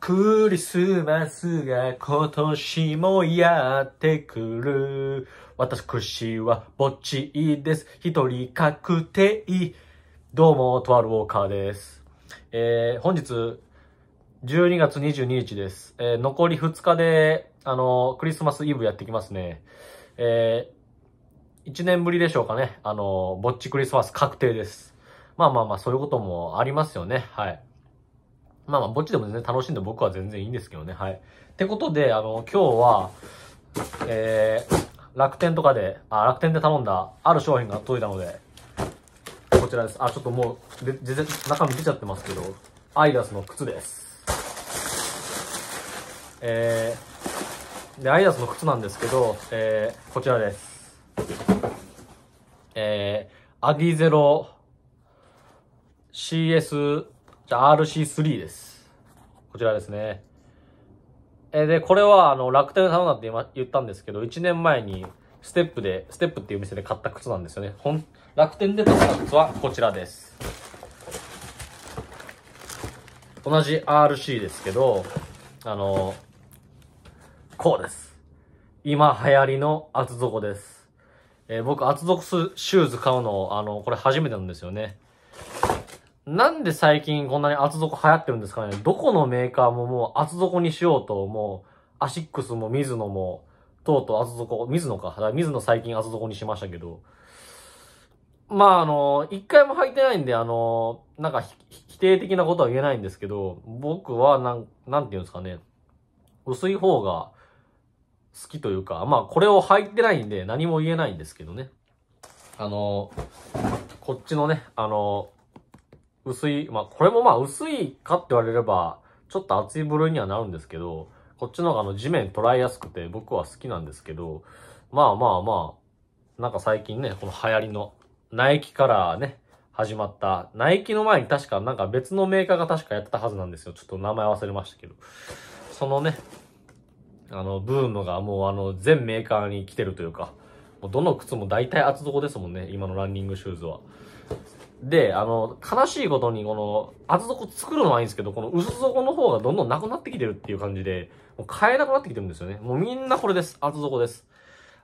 クリスマスが今年もやってくる。私はぼっちいです。一人確定。どうも、トワルウォーカーです。えー、本日、12月22日です。えー、残り2日で、あのー、クリスマスイブやってきますね。えー、1年ぶりでしょうかね。あのー、ぼっちクリスマス確定です。まあまあまあ、そういうこともありますよね。はい。まあまあ、ぼっちでも全然楽しんで僕は全然いいんですけどね。はい。ってことで、あの、今日は、えー、楽天とかで、あ、楽天で頼んだある商品が届いたので、こちらです。あ、ちょっともう、で、全然中身出ちゃってますけど、アイダスの靴です。えー、で、アイダスの靴なんですけど、えー、こちらです。えー、アギゼロ CS じゃあ RC3 です。こちらですね。えで、これはあの楽天サウナって今言ったんですけど、1年前にステップで、ステップっていう店で買った靴なんですよね。ほん楽天で買った靴はこちらです。同じ RC ですけど、あの、こうです。今流行りの厚底です。えー、僕、厚底シューズ買うの、あの、これ初めてなんですよね。なんで最近こんなに厚底流行ってるんですかねどこのメーカーももう厚底にしようと、もう、アシックスもミズノも、とうとう厚底、ミズノか。ミズノ最近厚底にしましたけど。まああの、一回も履いてないんで、あの、なんか否定的なことは言えないんですけど、僕はなん、なんて言うんですかね。薄い方が好きというか、まあこれを履いてないんで何も言えないんですけどね。あの、こっちのね、あの、薄い、まあこれもまあ薄いかって言われれば、ちょっと厚い部類にはなるんですけど、こっちの方があの地面捉えやすくて僕は好きなんですけど、まあまあまあ、なんか最近ね、この流行りの、ナイキからね、始まった、ナイキの前に確かなんか別のメーカーが確かやってたはずなんですよ。ちょっと名前忘れましたけど。そのね、あの、ブームがもうあの、全メーカーに来てるというか、もうどの靴も大体厚底ですもんね、今のランニングシューズは。で、あの、悲しいことに、この、厚底作るのはいいんですけど、この薄底の方がどんどんなくなってきてるっていう感じで、もう買えなくなってきてるんですよね。もうみんなこれです。厚底です。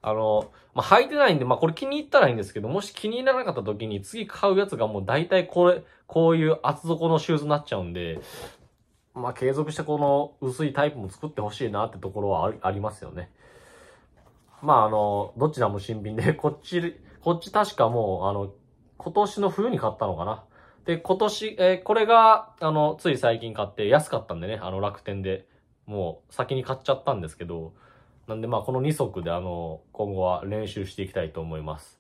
あの、まあ、履いてないんで、まあ、これ気に入ったらいいんですけど、もし気に入らなかった時に次買うやつがもう大体これ、こういう厚底のシューズになっちゃうんで、まあ、継続してこの薄いタイプも作ってほしいなってところはありますよね。まあ、あの、どちらも新品で、こっち、こっち確かもう、あの、今年の冬に買ったのかな。で、今年、えー、これが、あの、つい最近買って安かったんでね、あの楽天で、もう先に買っちゃったんですけど、なんでまあこの2足であの、今後は練習していきたいと思います。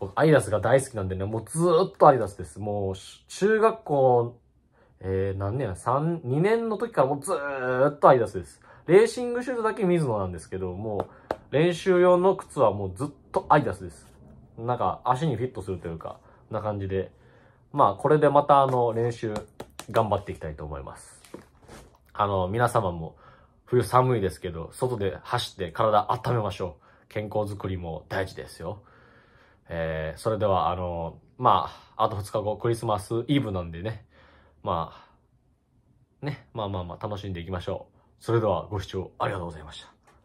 僕、アイダスが大好きなんでね、もうずーっとアイダスです。もう、中学校、えー、何年や、3、2年の時からもうずーっとアイダスです。レーシングシュートだけ水野なんですけど、もう、練習用の靴はもうずっとアイダスです。なんか足にフィットするというか、な感じで、まあこれでまたあの練習頑張っていきたいと思います。あの、皆様も冬寒いですけど、外で走って体温めましょう。健康づくりも大事ですよ。えー、それではあの、まあ、あと2日後クリスマスイブなんでね、まあ、ね、まあまあまあ楽しんでいきましょう。それではご視聴ありがとうございました。